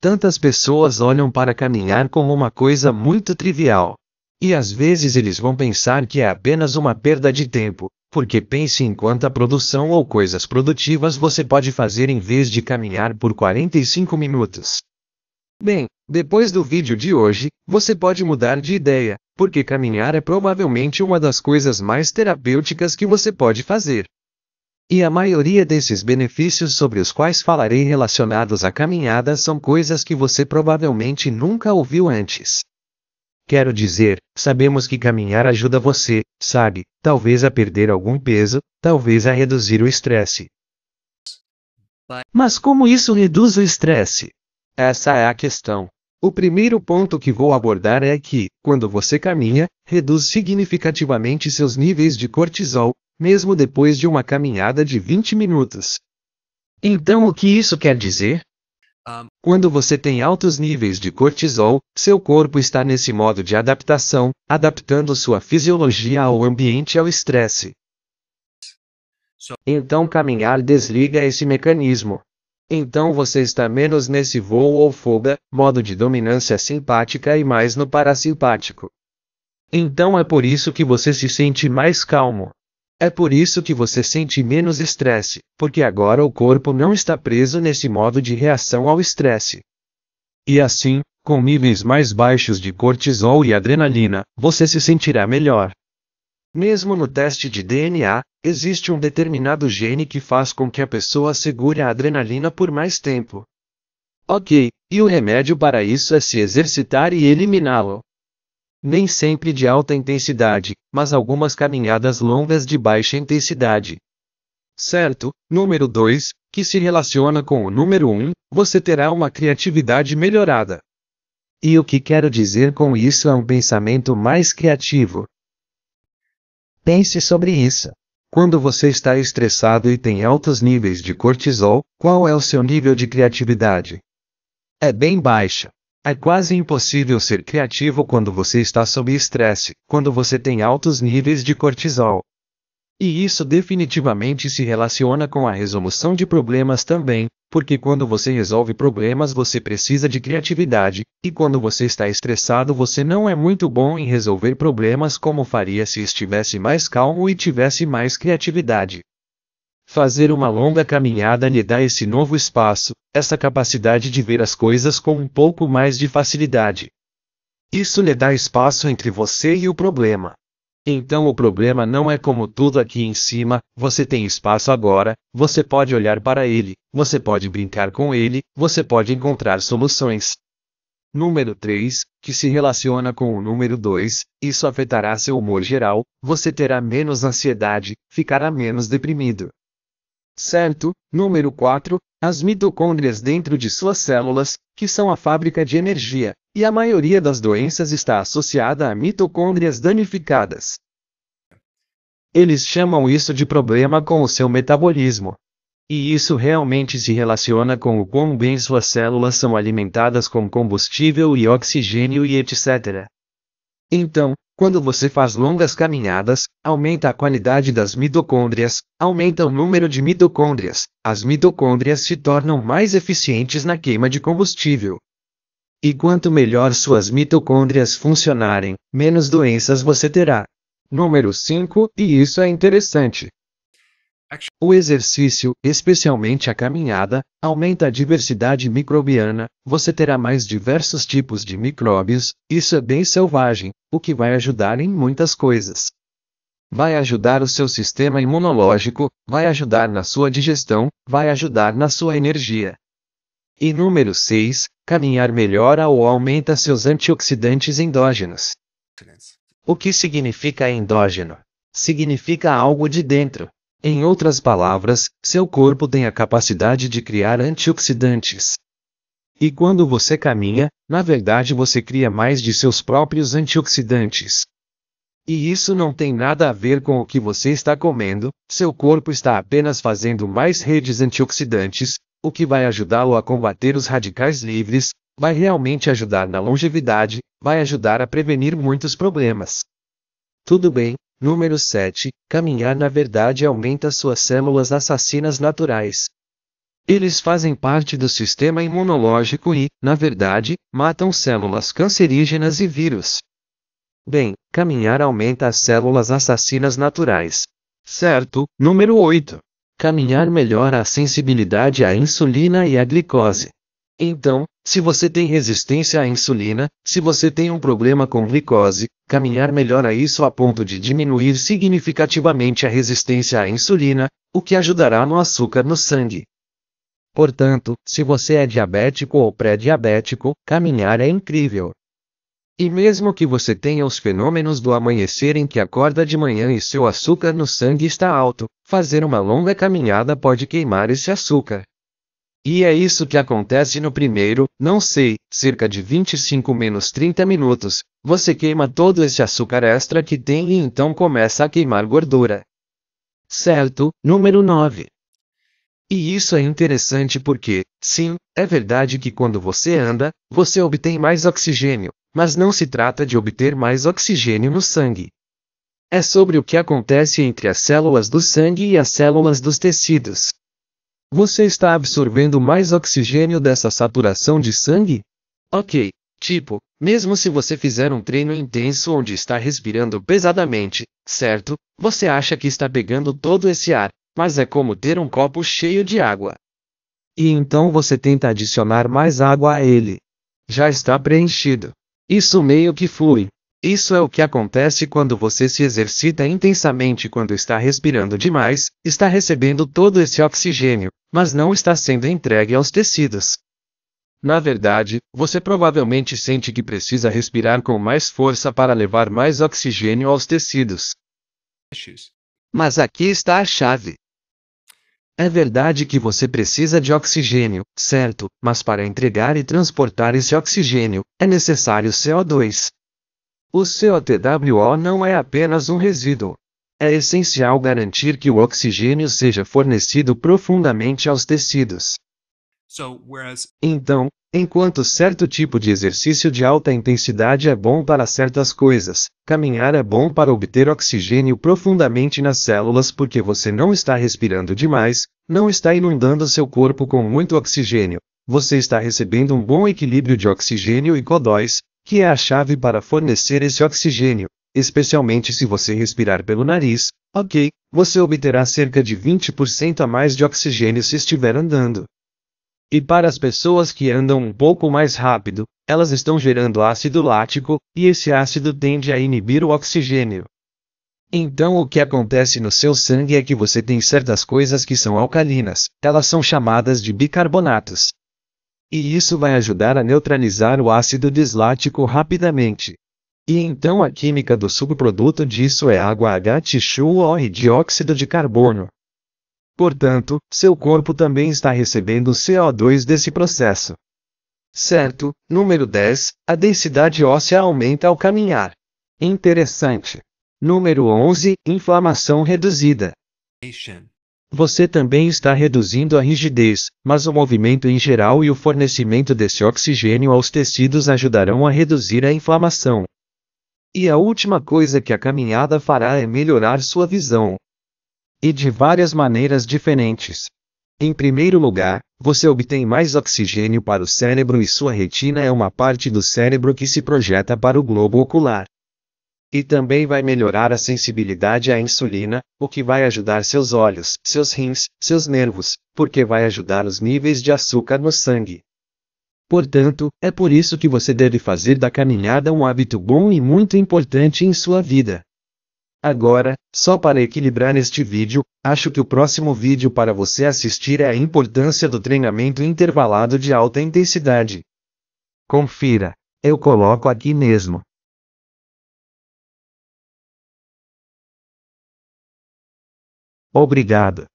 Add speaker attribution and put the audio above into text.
Speaker 1: Tantas pessoas olham para caminhar como uma coisa muito trivial. E às vezes eles vão pensar que é apenas uma perda de tempo, porque pense em quanta produção ou coisas produtivas você pode fazer em vez de caminhar por 45 minutos. Bem, depois do vídeo de hoje, você pode mudar de ideia, porque caminhar é provavelmente uma das coisas mais terapêuticas que você pode fazer. E a maioria desses benefícios sobre os quais falarei relacionados à caminhada são coisas que você provavelmente nunca ouviu antes. Quero dizer, sabemos que caminhar ajuda você, sabe, talvez a perder algum peso, talvez a reduzir o estresse. Mas como isso reduz o estresse? Essa é a questão. O primeiro ponto que vou abordar é que, quando você caminha, reduz significativamente seus níveis de cortisol, mesmo depois de uma caminhada de 20 minutos. Então o que isso quer dizer? Ah, Quando você tem altos níveis de cortisol, seu corpo está nesse modo de adaptação, adaptando sua fisiologia ao ambiente e ao estresse. Então caminhar desliga esse mecanismo. Então você está menos nesse voo ou folga, modo de dominância simpática e mais no parasimpático. Então é por isso que você se sente mais calmo. É por isso que você sente menos estresse, porque agora o corpo não está preso nesse modo de reação ao estresse. E assim, com níveis mais baixos de cortisol e adrenalina, você se sentirá melhor. Mesmo no teste de DNA, existe um determinado gene que faz com que a pessoa segure a adrenalina por mais tempo. Ok, e o remédio para isso é se exercitar e eliminá-lo nem sempre de alta intensidade, mas algumas caminhadas longas de baixa intensidade. Certo, número 2, que se relaciona com o número 1, um, você terá uma criatividade melhorada. E o que quero dizer com isso é um pensamento mais criativo. Pense sobre isso. Quando você está estressado e tem altos níveis de cortisol, qual é o seu nível de criatividade? É bem baixa. É quase impossível ser criativo quando você está sob estresse, quando você tem altos níveis de cortisol. E isso definitivamente se relaciona com a resolução de problemas também, porque quando você resolve problemas você precisa de criatividade, e quando você está estressado você não é muito bom em resolver problemas como faria se estivesse mais calmo e tivesse mais criatividade. Fazer uma longa caminhada lhe dá esse novo espaço, essa capacidade de ver as coisas com um pouco mais de facilidade. Isso lhe dá espaço entre você e o problema. Então o problema não é como tudo aqui em cima, você tem espaço agora, você pode olhar para ele, você pode brincar com ele, você pode encontrar soluções. Número 3, que se relaciona com o número 2, isso afetará seu humor geral, você terá menos ansiedade, ficará menos deprimido, Certo, número 4, as mitocôndrias dentro de suas células, que são a fábrica de energia, e a maioria das doenças está associada a mitocôndrias danificadas. Eles chamam isso de problema com o seu metabolismo. E isso realmente se relaciona com o quão bem suas células são alimentadas com combustível e oxigênio e etc. Então, quando você faz longas caminhadas, aumenta a qualidade das mitocôndrias, aumenta o número de mitocôndrias. As mitocôndrias se tornam mais eficientes na queima de combustível. E quanto melhor suas mitocôndrias funcionarem, menos doenças você terá. Número 5, e isso é interessante. O exercício, especialmente a caminhada, aumenta a diversidade microbiana, você terá mais diversos tipos de micróbios, isso é bem selvagem, o que vai ajudar em muitas coisas. Vai ajudar o seu sistema imunológico, vai ajudar na sua digestão, vai ajudar na sua energia. E número 6, caminhar melhora ou aumenta seus antioxidantes endógenos. O que significa endógeno? Significa algo de dentro, em outras palavras, seu corpo tem a capacidade de criar antioxidantes. E quando você caminha, na verdade você cria mais de seus próprios antioxidantes. E isso não tem nada a ver com o que você está comendo, seu corpo está apenas fazendo mais redes antioxidantes, o que vai ajudá-lo a combater os radicais livres, vai realmente ajudar na longevidade, vai ajudar a prevenir muitos problemas. Tudo bem, Número 7. Caminhar na verdade aumenta suas células assassinas naturais. Eles fazem parte do sistema imunológico e, na verdade, matam células cancerígenas e vírus. Bem, caminhar aumenta as células assassinas naturais. Certo, número 8. Caminhar melhora a sensibilidade à insulina e à glicose. Então, se você tem resistência à insulina, se você tem um problema com glicose, caminhar melhora isso a ponto de diminuir significativamente a resistência à insulina, o que ajudará no açúcar no sangue. Portanto, se você é diabético ou pré-diabético, caminhar é incrível. E mesmo que você tenha os fenômenos do amanhecer em que acorda de manhã e seu açúcar no sangue está alto, fazer uma longa caminhada pode queimar esse açúcar. E é isso que acontece no primeiro, não sei, cerca de 25 menos 30 minutos. Você queima todo esse açúcar extra que tem e então começa a queimar gordura. Certo, número 9. E isso é interessante porque, sim, é verdade que quando você anda, você obtém mais oxigênio, mas não se trata de obter mais oxigênio no sangue. É sobre o que acontece entre as células do sangue e as células dos tecidos. Você está absorvendo mais oxigênio dessa saturação de sangue? Ok. Tipo, mesmo se você fizer um treino intenso onde está respirando pesadamente, certo? Você acha que está pegando todo esse ar, mas é como ter um copo cheio de água. E então você tenta adicionar mais água a ele. Já está preenchido. Isso meio que flui. Isso é o que acontece quando você se exercita intensamente quando está respirando demais, está recebendo todo esse oxigênio, mas não está sendo entregue aos tecidos. Na verdade, você provavelmente sente que precisa respirar com mais força para levar mais oxigênio aos tecidos. Mas aqui está a chave. É verdade que você precisa de oxigênio, certo, mas para entregar e transportar esse oxigênio, é necessário CO2. O COTWO não é apenas um resíduo, é essencial garantir que o oxigênio seja fornecido profundamente aos tecidos. Então, enquanto certo tipo de exercício de alta intensidade é bom para certas coisas, caminhar é bom para obter oxigênio profundamente nas células porque você não está respirando demais, não está inundando seu corpo com muito oxigênio, você está recebendo um bom equilíbrio de oxigênio e CO2, que é a chave para fornecer esse oxigênio especialmente se você respirar pelo nariz, ok, você obterá cerca de 20% a mais de oxigênio se estiver andando. E para as pessoas que andam um pouco mais rápido, elas estão gerando ácido lático, e esse ácido tende a inibir o oxigênio. Então o que acontece no seu sangue é que você tem certas coisas que são alcalinas, elas são chamadas de bicarbonatos. E isso vai ajudar a neutralizar o ácido dislático rapidamente. E então a química do subproduto disso é água H2O e dióxido de carbono. Portanto, seu corpo também está recebendo CO2 desse processo. Certo, número 10, a densidade óssea aumenta ao caminhar. Interessante. Número 11, inflamação reduzida. Você também está reduzindo a rigidez, mas o movimento em geral e o fornecimento desse oxigênio aos tecidos ajudarão a reduzir a inflamação. E a última coisa que a caminhada fará é melhorar sua visão. E de várias maneiras diferentes. Em primeiro lugar, você obtém mais oxigênio para o cérebro e sua retina é uma parte do cérebro que se projeta para o globo ocular. E também vai melhorar a sensibilidade à insulina, o que vai ajudar seus olhos, seus rins, seus nervos, porque vai ajudar os níveis de açúcar no sangue. Portanto, é por isso que você deve fazer da caminhada um hábito bom e muito importante em sua vida. Agora, só para equilibrar este vídeo, acho que o próximo vídeo para você assistir é a importância do treinamento intervalado de alta intensidade. Confira, eu coloco aqui mesmo. Obrigado.